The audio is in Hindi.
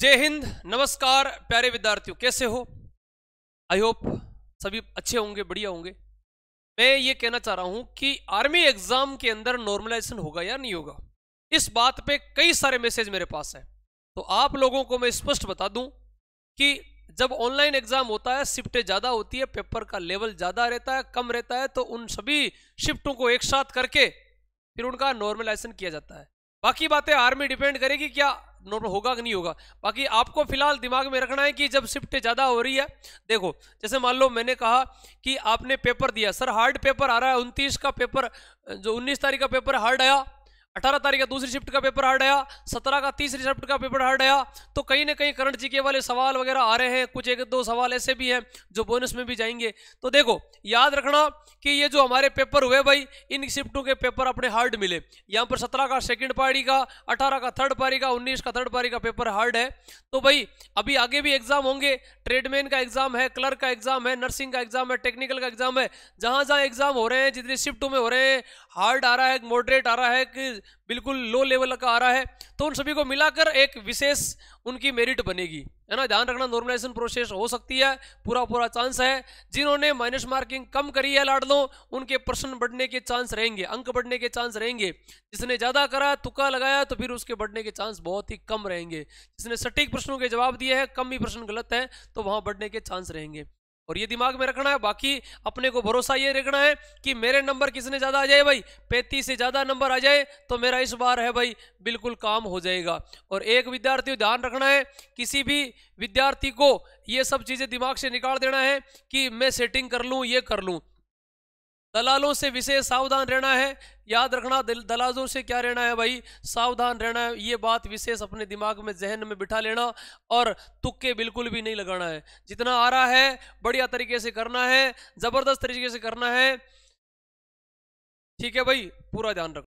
जय हिंद नमस्कार प्यारे विद्यार्थियों कैसे हो आई होप सभी अच्छे होंगे बढ़िया होंगे मैं ये कहना चाह रहा हूं कि आर्मी एग्जाम के अंदर नॉर्मलाइजेशन होगा या नहीं होगा इस बात पे कई सारे मैसेज मेरे पास है तो आप लोगों को मैं स्पष्ट बता दूं कि जब ऑनलाइन एग्जाम होता है शिफ्टें ज़्यादा होती है पेपर का लेवल ज़्यादा रहता है कम रहता है तो उन सभी शिफ्टों को एक साथ करके फिर उनका नॉर्मलाइजेशन किया जाता है बाकी बातें आर्मी डिपेंड करेगी क्या नॉर्मल होगा कि नहीं होगा बाकी आपको फिलहाल दिमाग में रखना है कि जब शिफ्ट ज़्यादा हो रही है देखो जैसे मान लो मैंने कहा कि आपने पेपर दिया सर हार्ड पेपर आ रहा है उनतीस का पेपर जो उन्नीस तारीख का पेपर हार्ड आया अठारह तारीख का दूसरी शिफ्ट का पेपर हार्ड आया सत्रह का तीसरी शिफ्ट का पेपर हार्ड आया तो कहीं ना कहीं करंट जीके वाले सवाल वगैरह आ रहे हैं कुछ एक दो सवाल ऐसे भी हैं जो बोनस में भी जाएंगे तो देखो याद रखना कि ये जो हमारे पेपर हुए भाई इन शिफ्टों के पेपर अपने हार्ड मिले यहाँ पर सत्रह का सेकेंड पारी का अठारह का थर्ड पारी का उन्नीस का थर्ड पारी का पेपर हार्ड है तो भाई अभी आगे भी एग्जाम होंगे ट्रेडमैन का एग्जाम है क्लर्क का एग्जाम है नर्सिंग का एग्जाम है टेक्निकल का एग्जाम है जहाँ जहाँ एग्जाम हो रहे हैं जितनी शिफ्टों में हो रहे हैं हार्ड आ रहा है मॉडरेट आ रहा है कि बिल्कुल लो लेवल का आ रहा है तो उन सभी को मिलाकर एक विशेष उनकी मेरिट बनेगी है ना ध्यान रखना नॉर्मलाइजेशन प्रोसेस हो सकती है पूरा पूरा चांस है जिन्होंने माइनस मार्किंग कम करी है लाडलो उनके प्रश्न बढ़ने के चांस रहेंगे अंक बढ़ने के चांस रहेंगे जिसने ज़्यादा करा तुक्का लगाया तो फिर उसके बढ़ने के चांस बहुत ही कम रहेंगे जिसने सटीक प्रश्नों के जवाब दिए हैं कम ही प्रश्न गलत है तो वहाँ बढ़ने के चांस रहेंगे और ये दिमाग में रखना है बाकी अपने को भरोसा ये रखना है कि मेरे नंबर किसने ज़्यादा आ जाए भाई पैंतीस से ज़्यादा नंबर आ जाए तो मेरा इस बार है भाई बिल्कुल काम हो जाएगा और एक विद्यार्थी ध्यान रखना है किसी भी विद्यार्थी को ये सब चीज़ें दिमाग से निकाल देना है कि मैं सेटिंग कर लूँ ये कर लूँ दलालों से विशेष सावधान रहना है याद रखना दलालों से क्या रहना है भाई सावधान रहना है ये बात विशेष अपने दिमाग में जहन में बिठा लेना और तुक्के बिल्कुल भी नहीं लगाना है जितना आ रहा है बढ़िया तरीके से करना है ज़बरदस्त तरीके से करना है ठीक है भाई पूरा ध्यान रखना